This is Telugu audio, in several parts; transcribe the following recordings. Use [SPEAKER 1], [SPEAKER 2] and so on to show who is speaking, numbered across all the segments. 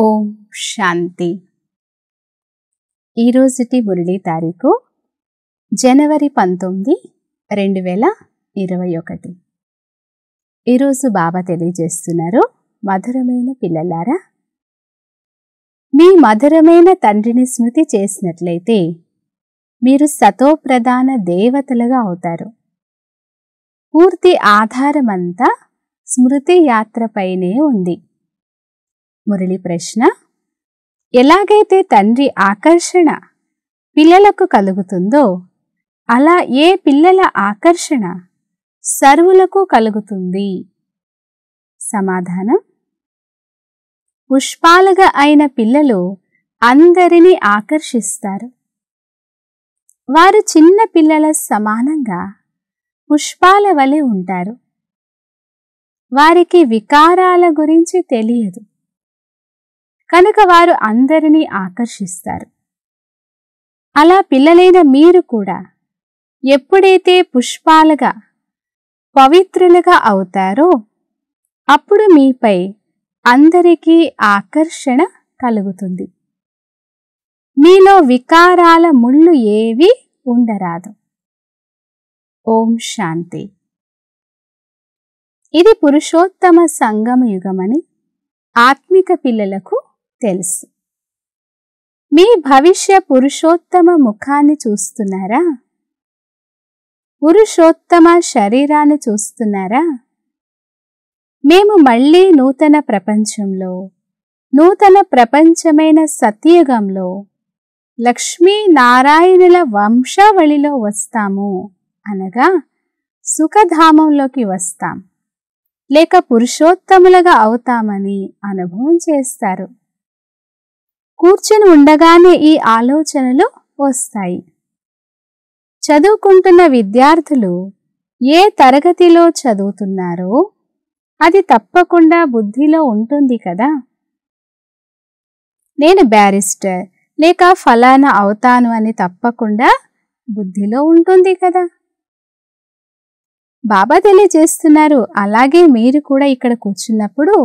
[SPEAKER 1] ఓం శాంతి ఈరోజుటి మురళి తారీఖు జనవరి పంతొమ్మిది రెండు వేల ఇరవై ఒకటి ఈరోజు బాబా తెలియజేస్తున్నారు మధురమైన పిల్లలారా మీ మధురమైన తండ్రిని స్మృతి చేసినట్లయితే మీరు సతోప్రధాన దేవతలుగా అవుతారు పూర్తి ఆధారమంతా స్మృతి యాత్రపైనే ఉంది మురళి ప్రశ్న ఎలాగైతే తండ్రి ఆకర్షణ పిల్లలకు కలుగుతుందో అలా ఏ పిల్లల ఆకర్షణ సర్వులకు కలుగుతుంది సమాధానం పుష్పాలుగా అయిన పిల్లలు అందరినీ ఆకర్షిస్తారు వారు చిన్న పిల్లల సమానంగా పుష్పాల వలె ఉంటారు వారికి వికారాల గురించి తెలియదు కనుక వారు అందరినీ ఆకర్షిస్తారు అలా పిల్లలైన మీరు కూడా ఎప్పుడైతే పుష్పాలుగా పవిత్రులుగా అవుతారో అప్పుడు మీపై అందరికీ ఆకర్షణ కలుగుతుంది మీలో వికారాల ముళ్ళు ఏవి ఉండరాదు ఓం శాంతి ఇది పురుషోత్తమ సంగమ యుగమని ఆత్మిక పిల్లలకు తెలుసు మీ భవిష్య పురుషోత్తమ ముఖాన్ని చూస్తున్నారా పురుషోత్తమ శరీరాన్ని చూస్తున్నారా మేము మళ్ళీ నూతన ప్రపంచంలో నూతన ప్రపంచమైన సత్యయుగంలో లక్ష్మీనారాయణుల వంశావళిలో వస్తాము అనగా సుఖధామంలోకి వస్తాం లేక పురుషోత్తములుగా అవుతామని అనుభవం చేస్తారు కూర్చొని ఉండగానే ఈ ఆలోచనలు వస్తాయి చదువుకుంటున్న విద్యార్థులు ఏ తరగతిలో చదువుతున్నారో అది తప్పకుండా బుద్ధిలో ఉంటుంది కదా నేను బ్యారిస్టర్ లేక ఫలానా అవుతాను అని తప్పకుండా బుద్ధిలో ఉంటుంది కదా బాబా తెలియజేస్తున్నారు అలాగే మీరు కూడా ఇక్కడ కూర్చున్నప్పుడు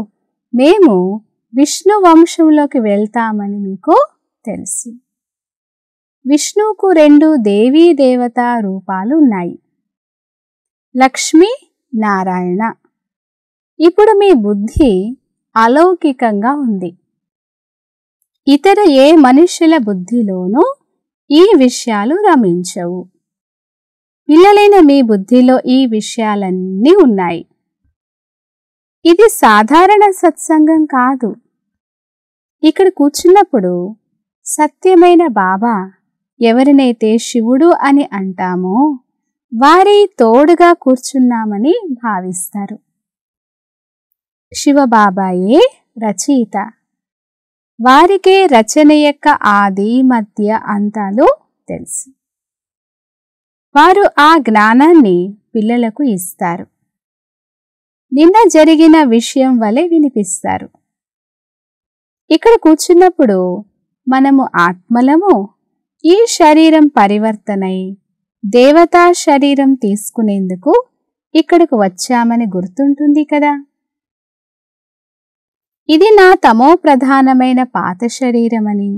[SPEAKER 1] మేము విష్ణు వంశంలోకి వెళ్తామని మీకు తెలుసు విష్ణువుకు రెండు దేవీ దేవత రూపాలు ఉన్నాయి లక్ష్మి నారాయణ ఇప్పుడు మీ బుద్ధి అలౌకికంగా ఉంది ఇతర ఏ మనుష్యుల బుద్ధిలోనూ ఈ విషయాలు రమించవు పిల్లలైన మీ బుద్ధిలో ఈ విషయాలన్నీ ఉన్నాయి ఇది సాధారణ సత్సంగం కాదు ఇక్కడ కూర్చున్నప్పుడు సత్యమైన బాబా ఎవరినైతే శివుడు అని అంటామో వారి తోడుగా కూర్చున్నామని భావిస్తారు శివబాబాయే రచయిత వారికే రచన యొక్క ఆది మధ్య అంతాలు తెలుసు వారు ఆ జ్ఞానాన్ని పిల్లలకు ఇస్తారు నిన్న జరిగిన విషయం వలె వినిపిస్తారు ఇక్కడ కూర్చున్నప్పుడు మనము ఆత్మలము ఈ శరీరం పరివర్తనై దేవతా శరీరం తీసుకునేందుకు ఇక్కడకు వచ్చామని గుర్తుంటుంది కదా ఇది నా తమో ప్రధానమైన పాత శరీరమని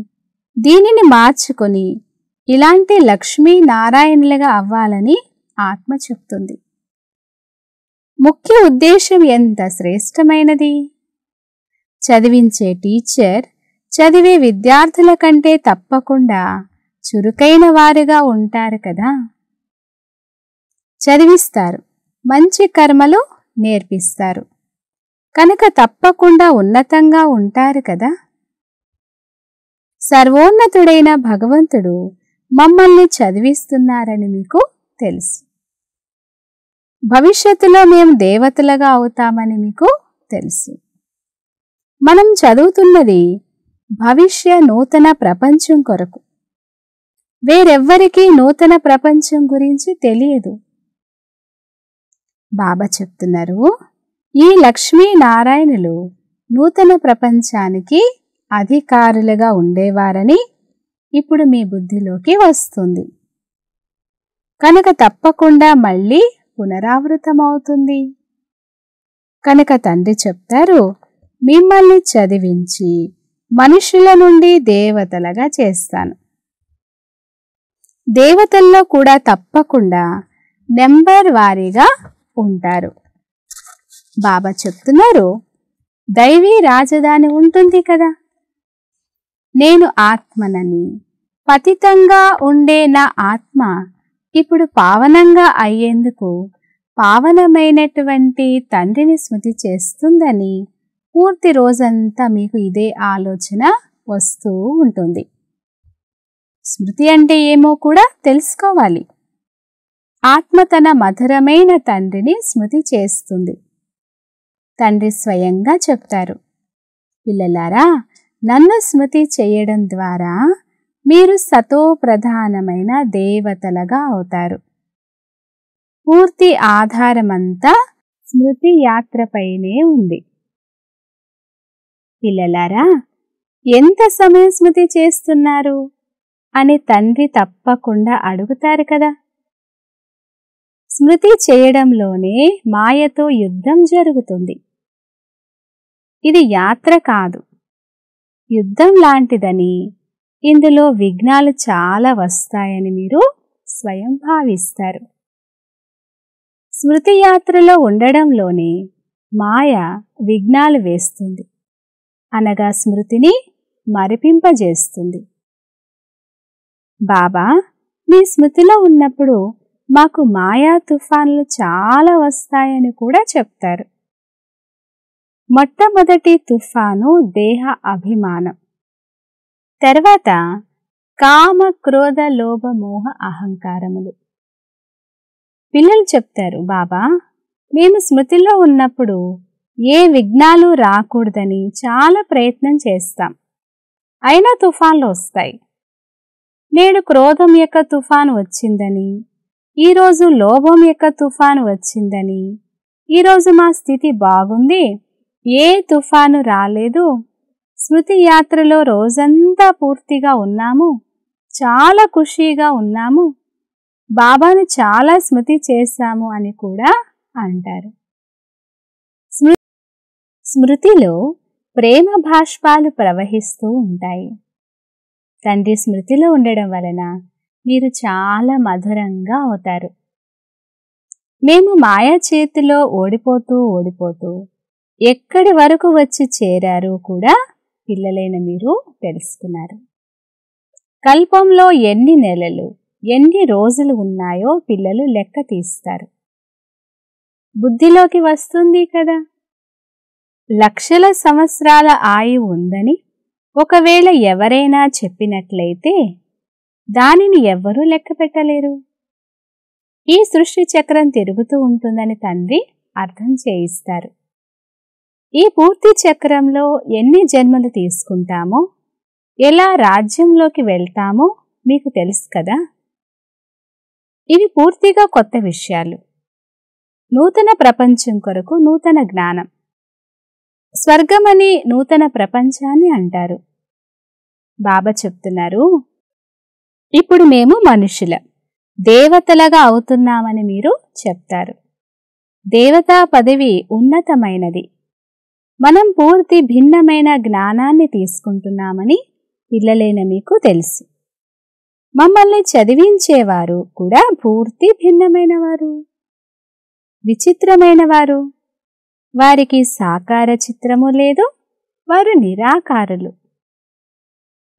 [SPEAKER 1] దీనిని మార్చుకొని ఇలాంటి లక్ష్మీ నారాయణులుగా అవ్వాలని ఆత్మ చెప్తుంది ముఖ్య ఉద్దేశం ఎంత శ్రేష్టమైనది చదివించే టీచర్ చదివే విద్యార్థుల కంటే తప్పకుండా చురుకైన వారుగా ఉంటారు కదా చదివిస్తారు మంచి కర్మలు నేర్పిస్తారు కనుక తప్పకుండా ఉన్నతంగా ఉంటారు కదా సర్వోన్నతుడైన భగవంతుడు మమ్మల్ని చదివిస్తున్నారని మీకు తెలుసు భవిష్యత్తులో మేము దేవతలుగా అవుతామని మీకు తెలుసు మనం చదువుతున్నది భవిష్య నూతన ప్రపంచం కొరకు వేరెవ్వరికీ నూతన ప్రపంచం గురించి తెలియదు బాబా చెప్తున్నారు ఈ లక్ష్మీనారాయణులు నూతన ప్రపంచానికి అధికారులుగా ఉండేవారని ఇప్పుడు మీ బుద్ధిలోకి వస్తుంది కనుక తప్పకుండా మళ్ళీ పునరావృతమవుతుంది కనుక తండ్రి చెప్తారు మిమ్మల్ని చదివించి మనుషుల నుండి దేవతలుగా చేస్తాను దేవతల్లో కూడా తప్పకుండా నెంబర్ వారీగా ఉంటారు బాబా చెప్తున్నారు దైవీ రాజధాని ఉంటుంది కదా నేను ఆత్మనని పతితంగా ఉండే నా ఆత్మ ఇప్పుడు పావనంగా అయ్యేందుకు పావనమైనటువంటి తండ్రిని స్మృతి చేస్తుందని పూర్తి రోజంతా మీకు ఇదే ఆలోచన వస్తూ ఉంటుంది స్మృతి అంటే ఏమో కూడా తెలుసుకోవాలి ఆత్మ తన మధురమైన తండ్రిని స్మృతి చేస్తుంది తండ్రి స్వయంగా చెప్తారు పిల్లలారా నన్ను స్మృతి చేయడం ద్వారా మీరు సతో ప్రధానమైన దేవతలుగా అవుతారు పూర్తి ఆధారమంతా స్మృతి యాత్రపైనే ఉంది పిల్లలారా ఎంత సమయం స్మృతి చేస్తున్నారు అని తండ్రి తప్పకుండా అడుగుతారు కదా స్మృతి చేయడంలోనే మాయతో యుద్ధం జరుగుతుంది ఇది యాత్ర కాదు యుద్ధం లాంటిదని ఇందులో విఘ్నాలు చాలా వస్తాయని మీరు స్వయం భావిస్తారు స్మృతి యాత్రలో ఉండడంలోనే మాయ విఘ్నాలు వేస్తుంది అనగా స్మృతిని మరిపింపజేస్తుంది బాబా మీ స్మృతిలో ఉన్నప్పుడు మాకు మాయా తుఫాన్లు చాలా వస్తాయని కూడా చెప్తారు మొట్టమొదటి తుఫాను దేహ అభిమానం తర్వాత కామ క్రోధ లోభ మోహ అహంకారములు పిల్లలు చెప్తారు బాబా మేము స్మృతిలో ఉన్నప్పుడు ఏ విఘ్నాలు రాకూడదని చాలా ప్రయత్నం చేస్తాం అయినా తుఫాన్లు వస్తాయి నేడు క్రోధం యొక్క తుఫాను వచ్చిందని ఈరోజు లోభం యొక్క తుఫాను వచ్చిందని ఈరోజు మా స్థితి బాగుంది ఏ తుఫాను రాలేదు స్మృతి యాత్రలో రోజంతా పూర్తిగా ఉన్నాము చాలా ఖుషీగా ఉన్నాము బాబాను చాలా స్మృతి చేశాము అని కూడా అంటారు స్మృతిలో ప్రేమ భాష్పాలు ప్రవహిస్తూ ఉంటాయి తండ్రి స్మృతిలో ఉండడం వలన మీరు చాలా మధురంగా అవుతారు మేము మాయా చేతిలో ఓడిపోతూ ఓడిపోతూ ఎక్కడి వరకు వచ్చి చేరారు కూడా పిల్లలైన మీరు తెలుసుకున్నారు కల్పంలో ఎన్ని నెలలు ఎన్ని రోజులు ఉన్నాయో పిల్లలు లెక్క తీస్తారు బుద్ధిలోకి వస్తుంది కదా లక్షల సంవత్సరాల ఆయు ఉందని ఒకవేళ ఎవరైనా చెప్పినట్లయితే దానిని ఎవ్వరూ లెక్క పెట్టలేరు ఈ సృష్టి చక్రం తిరుగుతూ ఉంటుందని తండ్రి అర్థం చేయిస్తారు ఈ పూర్తి చక్రంలో ఎన్ని జన్మలు తీసుకుంటామో ఎలా రాజ్యంలోకి వెళ్తామో మీకు తెలుసు కదా ఇవి పూర్తిగా కొత్త విషయాలు నూతన ప్రపంచం కొరకు నూతన జ్ఞానం స్వర్గమని నూతన ప్రపంచాన్ని అంటారు బాబా చెప్తున్నారు ఇప్పుడు మేము మనుషుల దేవతలగా అవుతున్నామని మీరు చెప్తారు దేవతా పదవి ఉన్నతమైనది మనం పూర్తి భిన్నమైన జ్ఞానాన్ని తీసుకుంటున్నామని పిల్లలైన మీకు తెలుసు మమ్మల్ని చదివించేవారు కూడా పూర్తి భిన్నమైన వారు విచిత్రమైన వారు వారికి సాకార చిత్రము లేదు వారు నిరాకారులు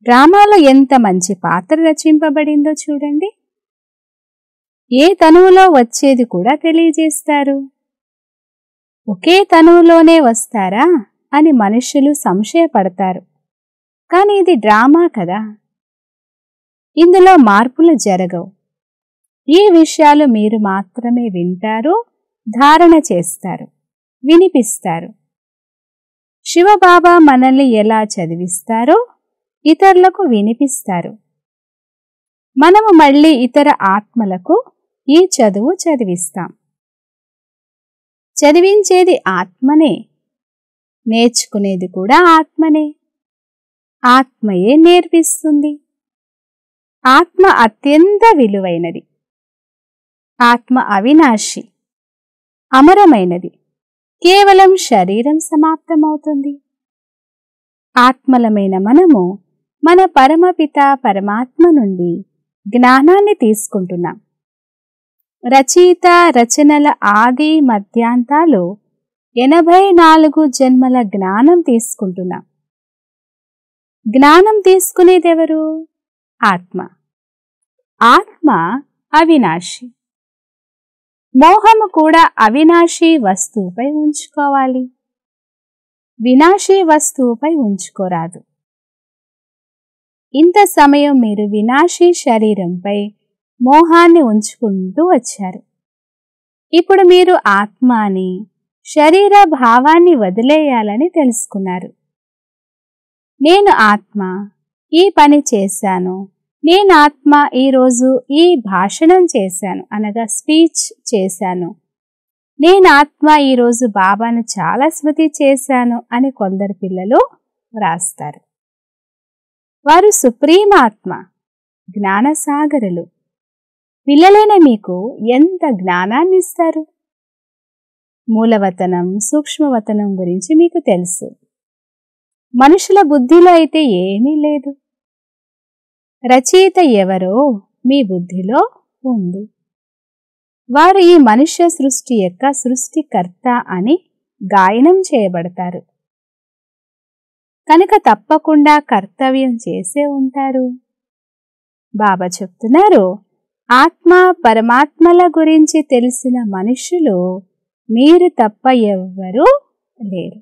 [SPEAKER 1] గ్రామాలు ఎంత మంచి పాత్ర రచింపబడిందో చూడండి ఏ తనువులో వచ్చేది కూడా తెలియజేస్తారు ఒకే తనువులోనే వస్తారా అని మనుష్యులు సంశయపడతారు కానీ ఇది డ్రామా కదా ఇందులో మార్పులు జరగవు ఈ విషయాలు మీరు మాత్రమే వింటారు ధారణ చేస్తారు వినిపిస్తారు శివబాబా మనల్ని ఎలా చదివిస్తారో ఇతరులకు వినిపిస్తారు మనము మళ్ళీ ఇతర ఆత్మలకు ఈ చదువు చదివిస్తాం చదివించేది ఆత్మనే నేర్చుకునేది కూడా ఆత్మనే ఆత్మయే నేర్పిస్తుంది ఆత్మ అత్యంత విలువైనది ఆత్మ అవినాశి అమరమైనది కేవలం శరీరం సమాప్తమవుతుంది ఆత్మలమైన మనము మన పరమపిత పరమాత్మ నుండి జ్ఞానాన్ని తీసుకుంటున్నాం రచయిత రచనల ఆది మధ్యాంతాలు ఎనభై నాలుగు జన్మల జ్ఞానం తీసుకుంటున్నాం జ్ఞానం తీసుకునేదెవరు ఆత్మ ఆత్మ అవినాశి మోహము కూడా అవినాశి వస్తువుపై ఉంచుకోవాలి వినాశీ వస్తువుపై ఉంచుకోరాదు ఇంత సమయం మీరు వినాశీ శరీరంపై మోహాన్ని ఉంచుకుంటూ వచ్చారు ఇప్పుడు మీరు ఆత్మాని శరీర భావాన్ని వదిలేయాలని తెలుసుకున్నారు నేను ఆత్మ ఈ పని చేశాను నేను ఆత్మ ఈరోజు ఈ భాషణం చేశాను అనగా స్పీచ్ చేశాను నేను ఆత్మ ఈరోజు బాబాను చాలా స్మృతి చేశాను అని కొందరు పిల్లలు వ్రాస్తారు వారు సుప్రీం ఆత్మ జ్ఞానసాగరులు పిల్లలైన మీకు ఎంత జ్ఞానాన్ని ఇస్తారు మూలవతనం సూక్ష్మవతనం గురించి మీకు తెలుసు మనుషుల బుద్ధిలో అయితే ఏమీ లేదు రచయిత ఎవరో మీ బుద్ధిలో ఉంది వారు ఈ మనుష్య సృష్టి యొక్క సృష్టికర్త అని గాయనం చేయబడతారు కనుక తప్పకుండా కర్తవ్యం చేసే ఉంటారు బాబా చెప్తున్నారు ఆత్మ పరమాత్మల గురించి తెలిసిన మనుషులు మీరు తప్ప ఎవ్వరూ లేరు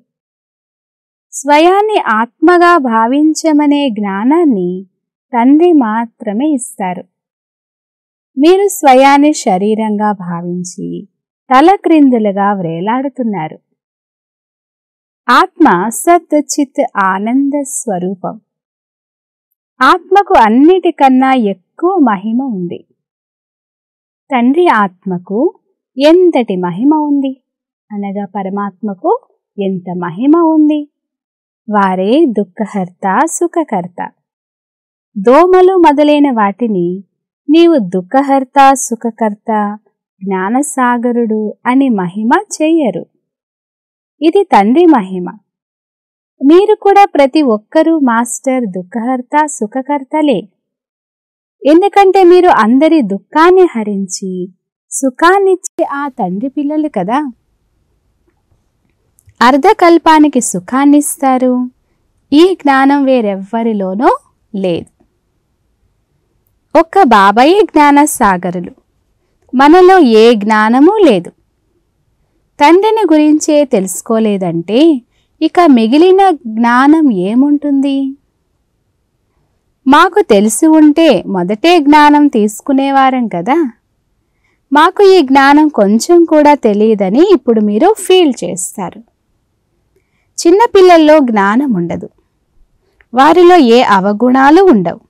[SPEAKER 1] స్వయాన్ని ఆత్మగా భావించమనే జ్ఞానాన్ని తండ్రి మాత్రమే ఇస్తారు మీరు స్వయాన్ని శరీరంగా భావించి తల క్రిందులుగా వ్రేలాడుతున్నారు ఆత్మ సత్చిత్ ఆనంద స్వరూపం ఆత్మకు అన్నిటికన్నా ఎక్కువ మహిమ ఉంది తండ్రి ఆత్మకు ఎంతటి మహిమ ఉంది అనగా పరమాత్మకు ఎంత మహిమ ఉంది వారే దుఃఖహర్త సుఖకర్త దోమలు మొదలైన వాటిని నీవు దుఃఖహర్త సుఖకర్త జ్ఞానసాగరుడు అని మహిమ చెయ్యరు ఇది తండ్రి మహిమ మీరు కూడా ప్రతి ఒక్కరూ మాస్టర్ దుఃఖహర్త సుఖకర్తలే ఎందుకంటే మీరు అందరి దుఃఖాన్ని హరించి సుఖాన్నిచ్చే ఆ తండ్రి పిల్లలు కదా అర్ధకల్పానికి సుఖాన్నిస్తారు ఈ జ్ఞానం వేరెవ్వరిలోనో లేదు ఒక్క బాబాయే జ్ఞానసాగరులు మనలో ఏ జ్ఞానమూ లేదు తండ్రిని గురించే తెలుసుకోలేదంటే ఇక మిగిలిన జ్ఞానం ఏముంటుంది మాకు తెలిసి ఉంటే మొదటే జ్ఞానం తీసుకునేవారం కదా మాకు ఈ జ్ఞానం కొంచెం కూడా తెలియదని ఇప్పుడు మీరు ఫీల్ చేస్తారు చిన్నపిల్లల్లో జ్ఞానం ఉండదు వారిలో ఏ అవగుణాలు ఉండవు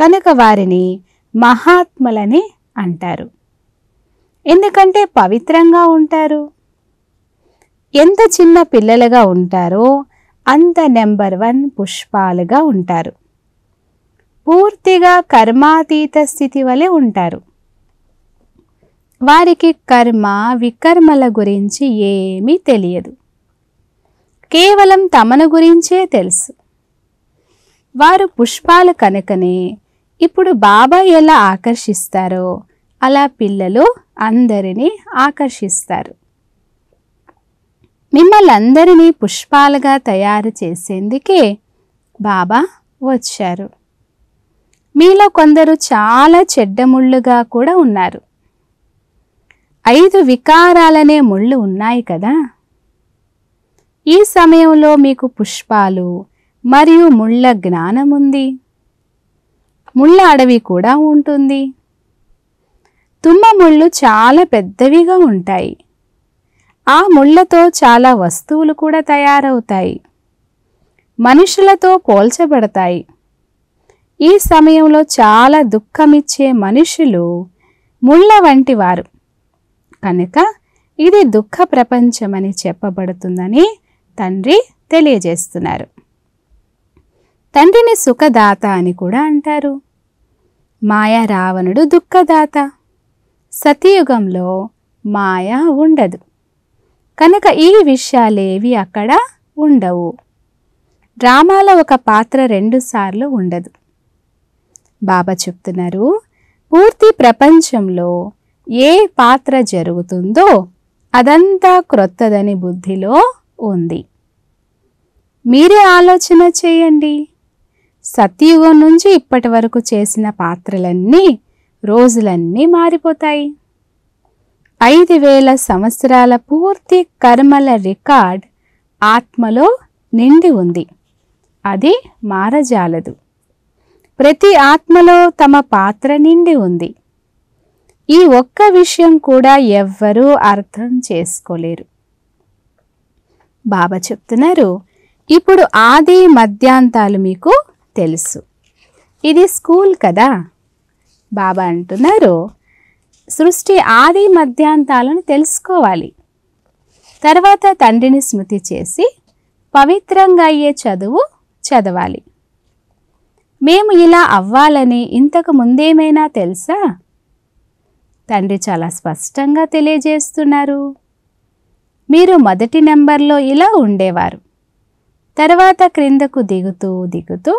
[SPEAKER 1] కనుక వారిని మహాత్ములని అంటారు ఎందుకంటే పవిత్రంగా ఉంటారు ఎంత చిన్న పిల్లలుగా ఉంటారో అంత నెంబర్ వన్ పుష్పాలుగా ఉంటారు పూర్తిగా కర్మాతీత స్థితి వలె ఉంటారు వారికి కర్మ వికర్మల గురించి ఏమీ తెలియదు కేవలం తమను గురించే తెలుసు వారు పుష్పాలు కనుకనే ఇప్పుడు బాబా ఎలా ఆకర్షిస్తారో అలా పిల్లలు అందరినీ ఆకర్షిస్తారు మిమ్మల్ందరినీ పుష్పాలుగా తయారు చేసేందుకే బాబా వచ్చారు మీలో కొందరు చాలా చెడ్డ ముళ్ళుగా కూడా ఉన్నారు ఐదు వికారాలనే ముళ్ళు ఉన్నాయి కదా ఈ సమయంలో మీకు పుష్పాలు మరియు ముళ్ళ జ్ఞానం ఉంది ముళ్ళ అడవి కూడా ఉంటుంది తుమ్మ ముళ్ళు చాలా పెద్దవిగా ఉంటాయి ఆ ముళ్ళతో చాలా వస్తువులు కూడా తయారవుతాయి మనుషులతో పోల్చబడతాయి ఈ సమయంలో చాలా దుఃఖమిచ్చే మనుషులు ముళ్ళ వంటి వారు కనుక ఇది దుఃఖ ప్రపంచమని చెప్పబడుతుందని తండ్రి తెలియజేస్తున్నారు తండ్రిని సుఖదాత అని కూడా అంటారు మాయా రావణుడు దుఃఖదాత సతీయుగంలో మాయ ఉండదు కనుక ఈ విషయాలేవి అక్కడ ఉండవు డ్రామాలో ఒక పాత్ర రెండుసార్లు ఉండదు బాబా చెప్తున్నారు పూర్తి ప్రపంచంలో ఏ పాత్ర జరుగుతుందో అదంతా క్రొత్తదని బుద్ధిలో ఉంది మీరే ఆలోచన చేయండి సత్యయుగం నుంచి ఇప్పటి వరకు చేసిన పాత్రలన్నీ రోజులన్నీ మారిపోతాయి ఐదు వేల సంవత్సరాల పూర్తి కర్మల రికార్డ్ ఆత్మలో నిండి ఉంది అది మారజాలదు ప్రతి ఆత్మలో తమ పాత్ర నిండి ఉంది ఈ ఒక్క విషయం కూడా ఎవ్వరూ అర్థం చేసుకోలేరు బాబా చెప్తున్నారు ఇప్పుడు ఆది మధ్యాంతాలు మీకు తెలుసు ఇది స్కూల్ కదా బాబా అంటున్నారు సృష్టి ఆది మధ్యాంతాలను తెలుసుకోవాలి తర్వాత తండ్రిని స్మృతి చేసి పవిత్రంగా అయ్యే చదువు చదవాలి మేము ఇలా అవ్వాలని ఇంతకు ముందేమైనా తెలుసా తండ్రి చాలా స్పష్టంగా తెలియజేస్తున్నారు మీరు మొదటి నెంబర్లో ఇలా ఉండేవారు తర్వాత క్రిందకు దిగుతూ దిగుతూ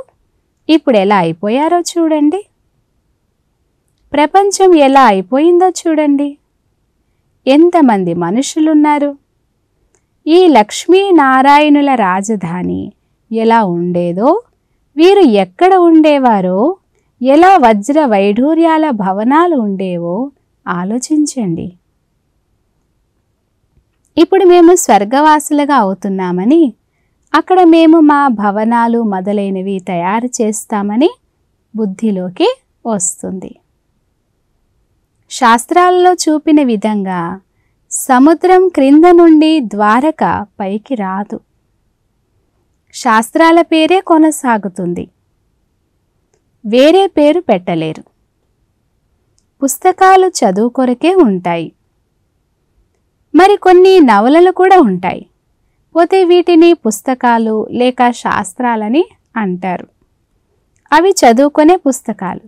[SPEAKER 1] ఇప్పుడు ఎలా అయిపోయారో చూడండి ప్రపంచం ఎలా అయిపోయిందో చూడండి ఎంతమంది మనుషులున్నారు ఈ లక్ష్మీనారాయణుల రాజధాని ఎలా ఉండేదో వీరు ఎక్కడ ఉండేవారో ఎలా వజ్ర వైఢూర్యాల భవనాలు ఉండేవో ఆలోచించండి ఇప్పుడు మేము స్వర్గవాసులుగా అవుతున్నామని అక్కడ మేము మా భవనాలు మొదలైనవి తయారు చేస్తామని బుద్ధిలోకి వస్తుంది శాస్త్రాలలో చూపిన విధంగా సముద్రం క్రింద నుండి ద్వారక పైకి రాదు శాస్త్రాల పేరే కొనసాగుతుంది వేరే పేరు పెట్టలేరు పుస్తకాలు చదువు కొరకే ఉంటాయి మరి కొన్ని నవలలు కూడా ఉంటాయి పోతే వీటిని పుస్తకాలు లేక శాస్త్రాలని అంటారు అవి చదువుకునే పుస్తకాలు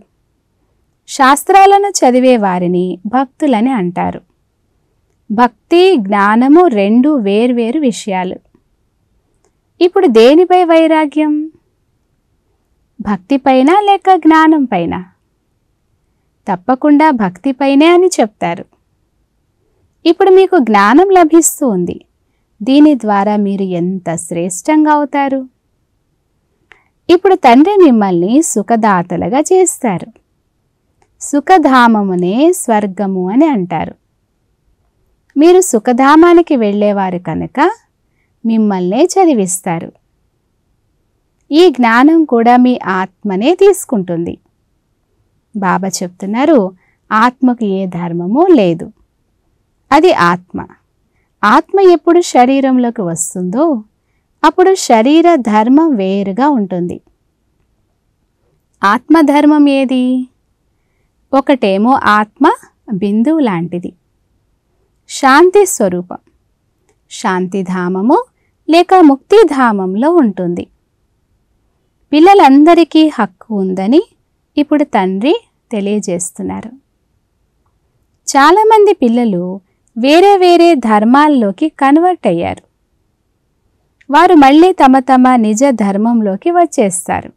[SPEAKER 1] శాస్త్రాలను చదివే వారిని భక్తులని అంటారు భక్తి జ్ఞానము రెండు వేర్వేరు విషయాలు ఇప్పుడు దేనిపై వైరాగ్యం భక్తిపైన లేక జ్ఞానం పైన తప్పకుండా భక్తిపైనే అని చెప్తారు ఇప్పుడు మీకు జ్ఞానం లభిస్తూ ఉంది దీని ద్వారా మీరు ఎంత శ్రేష్టంగా అవుతారు ఇప్పుడు తండ్రి మిమ్మల్ని సుఖదాతలుగా చేస్తారు సుఖధామమునే స్వర్గము అని అంటారు మీరు సుఖధామానికి వెళ్ళేవారు కనుక మిమ్మల్నే చదివిస్తారు ఈ జ్ఞానం కూడా మీ ఆత్మనే తీసుకుంటుంది బాబా చెప్తున్నారు ఆత్మకు ఏ ధర్మము లేదు అది ఆత్మ ఆత్మ ఎప్పుడు శరీరంలోకి వస్తుందో అప్పుడు శరీర ధర్మం వేరుగా ఉంటుంది ఆత్మధర్మం ఏది ఒకటేమో ఆత్మ బిందువు లాంటిది శాంతి స్వరూపం శాంతిధామము లేక ముక్తిధామంలో ఉంటుంది పిల్లలందరికీ హక్కు ఉందని ఇప్పుడు తండ్రి తెలియజేస్తున్నారు చాలామంది పిల్లలు వేరే వేరే ధర్మాల్లోకి కన్వర్ట్ అయ్యారు వారు మళ్ళీ తమ తమ నిజ ధర్మంలోకి వచ్చేస్తారు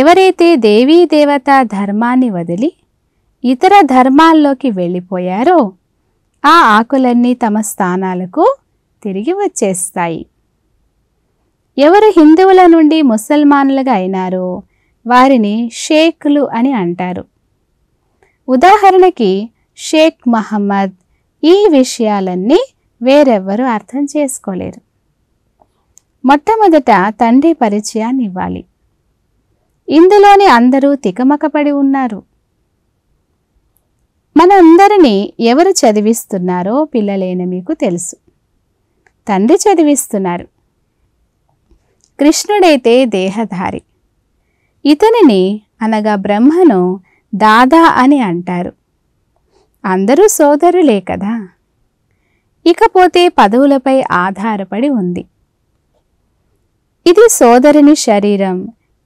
[SPEAKER 1] ఎవరైతే దేవీ దేవతా ధర్మాన్ని వదిలి ఇతర ధర్మాల్లోకి వెళ్ళిపోయారో ఆ ఆకులన్నీ తమ స్థానాలకు తిరిగి వచ్చేస్తాయి ఎవరు హిందువుల నుండి ముసల్మానులుగా అయినారో వారిని షేక్లు అని అంటారు ఉదాహరణకి షేక్ మహమ్మద్ ఈ విషయాలన్నీ వేరెవ్వరూ అర్థం చేసుకోలేరు మొట్టమొదట తండ్రి పరిచయాన్ని ఇవ్వాలి ఇందులోని అందరూ తికమకపడి ఉన్నారు మనందరినీ ఎవరు చదివిస్తున్నారో పిల్లలైన మీకు తెలుసు తండ్రి చదివిస్తున్నారు కృష్ణుడైతే దేహధారి ఇతనిని అనగా బ్రహ్మను దాదా అని అంటారు అందరూ సోదరులే కదా ఇకపోతే పదవులపై ఆధారపడి ఉంది ఇది సోదరుని శరీరం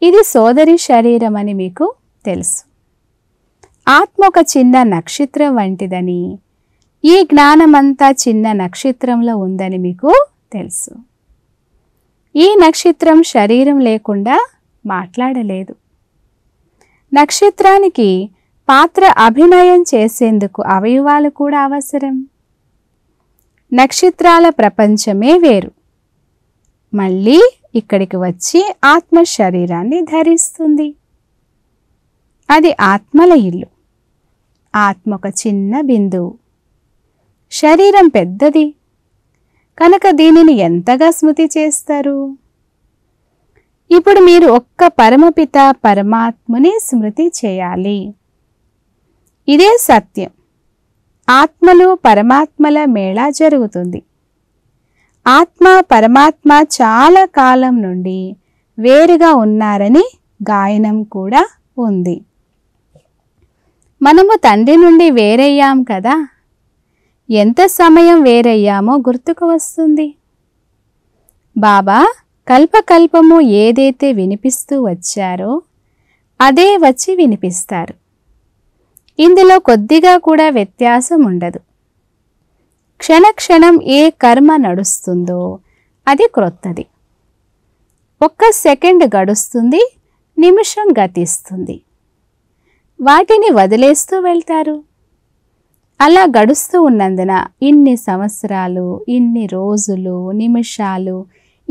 [SPEAKER 1] ఇది సోదరి శరీరం అని మీకు తెలుసు ఆత్మ ఒక చిన్న నక్షత్రం వంటిదని ఈ జ్ఞానమంతా చిన్న నక్షత్రంలో ఉందని మీకు తెలుసు ఈ నక్షత్రం శరీరం లేకుండా మాట్లాడలేదు నక్షత్రానికి పాత్ర అభినయం చేసేందుకు అవయవాలు కూడా అవసరం నక్షత్రాల ప్రపంచమే వేరు మళ్ళీ ఇక్కడికి వచ్చి ఆత్మ శరీరాన్ని ధరిస్తుంది అది ఆత్మల ఇల్లు ఆత్మ ఒక చిన్న బిందువు శరీరం పెద్దది కనుక దీనిని ఎంతగా స్మృతి చేస్తారు ఇప్పుడు మీరు ఒక్క పరమపిత పరమాత్ముని స్మృతి చేయాలి ఇదే సత్యం ఆత్మలు పరమాత్మల మేళా జరుగుతుంది ఆత్మ పరమాత్మ చాలా కాలం నుండి వేరుగా ఉన్నారని గాయనం కూడా ఉంది మనము తండ్రి నుండి వేరయ్యాం కదా ఎంత సమయం వేరయ్యామో గుర్తుకు వస్తుంది బాబా కల్పకల్పము ఏదైతే వినిపిస్తూ వచ్చారో అదే వచ్చి వినిపిస్తారు ఇందులో కొద్దిగా కూడా వ్యత్యాసం ఉండదు క్షణక్షణం ఏ కర్మ నడుస్తుందో అది క్రొత్తది ఒక్క సెకండ్ గడుస్తుంది నిమిషం గతిస్తుంది వాటిని వదిలేస్తూ వెళ్తారు అలా గడుస్తూ ఉన్నందున ఇన్ని సంవత్సరాలు ఇన్ని రోజులు నిమిషాలు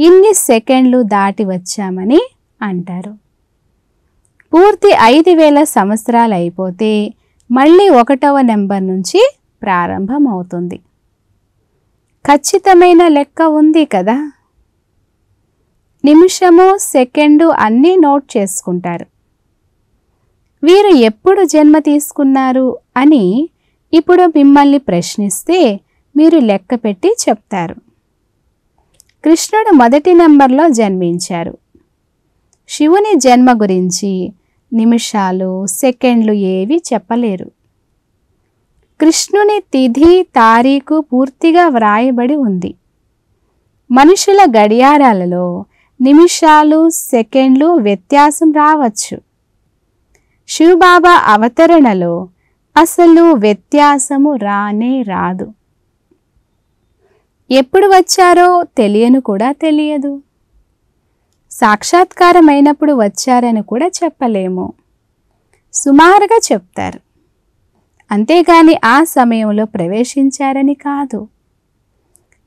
[SPEAKER 1] ఇన్ని సెకండ్లు దాటి వచ్చామని అంటారు పూర్తి ఐదు వేల సంవత్సరాలు అయిపోతే మళ్ళీ ఒకటవ నెంబర్ నుంచి ప్రారంభమవుతుంది ఖచ్చితమైన లెక్క ఉంది కదా నిమిషము సెకండు అన్నీ నోట్ చేసుకుంటారు వీరు ఎప్పుడు జన్మ తీసుకున్నారు అని ఇప్పుడు మిమ్మల్ని ప్రశ్నిస్తే మీరు లెక్క పెట్టి చెప్తారు కృష్ణుడు మొదటి నెంబర్లో జన్మించారు శివుని జన్మ గురించి నిమిషాలు సెకండ్లు ఏవి చెప్పలేరు కృష్ణుని తిథి తారీఖు పూర్తిగా వ్రాయబడి ఉంది మనుషుల గడియారాలలో నిమిషాలు సెకండ్లు వ్యత్యాసం రావచ్చు శివబాబా అవతరణలో అసలు వ్యత్యాసము రానే రాదు ఎప్పుడు వచ్చారో తెలియను కూడా తెలియదు సాక్షాత్కారమైనప్పుడు వచ్చారని కూడా చెప్పలేము సుమారుగా చెప్తారు అంతేగాని ఆ సమయంలో ప్రవేశించారని కాదు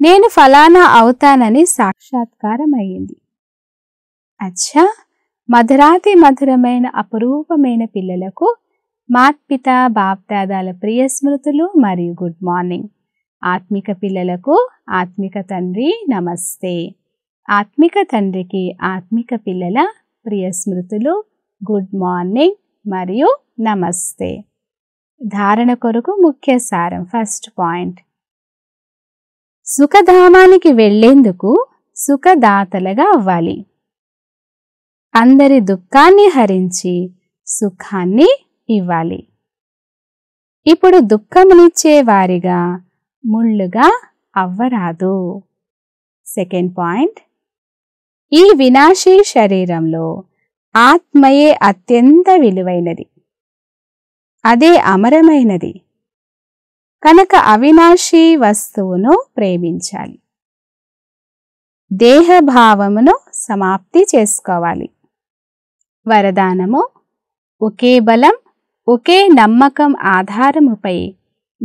[SPEAKER 1] నేను ఫలానా అవుతానని సాక్షాత్కారం అయింది అచ్చా మధురాతి మధురమైన అపురూపమైన పిల్లలకు మాత్పిత బాప్దాదాల ప్రియ స్మృతులు మరియు గుడ్ మార్నింగ్ ఆత్మిక పిల్లలకు ఆత్మిక తండ్రి నమస్తే ఆత్మిక తండ్రికి ఆత్మిక పిల్లల ప్రియ స్మృతులు గుడ్ మార్నింగ్ మరియు నమస్తే ధారణ కొరకు ముఖ్య సారం ఫస్ట్ పాయింట్ సుఖధామానికి వెళ్లేందుకు సుఖదాతలుగా అవ్వాలి అందరి దుఃఖాన్ని హరించి సుఖాన్ని ఇవ్వాలి ఇప్పుడు దుఃఖమునిచ్చే వారిగా ముళ్ళుగా అవ్వరాదు సెకండ్ పాయింట్ ఈ వినాశీ శరీరంలో ఆత్మయే అత్యంత విలువైనది అదే అమరమైనది కనుక అవినాశీ వస్తువును ప్రేమించాలి దేహభావమును సమాప్తి చేసుకోవాలి వరదానము ఒకే బలం ఒకే నమ్మకం ఆధారముపై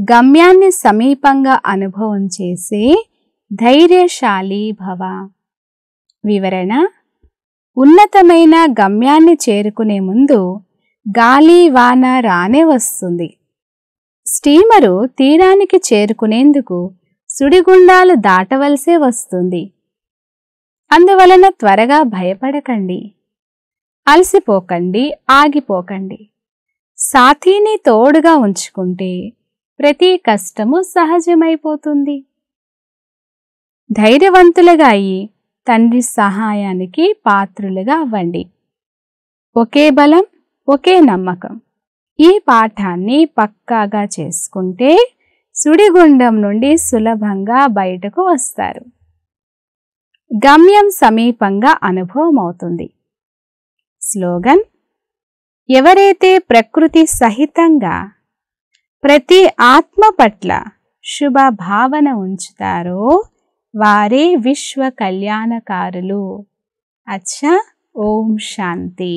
[SPEAKER 1] గమ్యాన్ని సమీపంగా అనుభవం చేసే ధైర్యశాలి భవ వివరణ ఉన్నతమైన గమ్యాన్ని చేరుకునే ముందు గాలి వాన రానే వస్తుంది స్టీమరు తీరానికి చేరుకునేందుకు సుడిగుండాలు దాటవలసే వస్తుంది అందువలన త్వరగా భయపడకండి అలసిపోకండి ఆగిపోకండి సాథీని తోడుగా ఉంచుకుంటే ప్రతి కష్టము సహజమైపోతుంది ధైర్యవంతులుగా అయి తండ్రి సహాయానికి పాత్రులుగా అవ్వండి ఒకే బలం ఒకే నమ్మకం ఈ పాఠాన్ని పక్కాగా చేసుకుంటే సుడిగుండం నుండి సులభంగా బయటకు వస్తారు గమ్యం సమీపంగా అనుభవం అవుతుంది స్లోగన్ ఎవరైతే ప్రకృతి సహితంగా ప్రతి ఆత్మ పట్ల శుభ భావన ఉంచుతారో వారే విశ్వ కళ్యాణకారులు అచ్చా ఓం శాంతి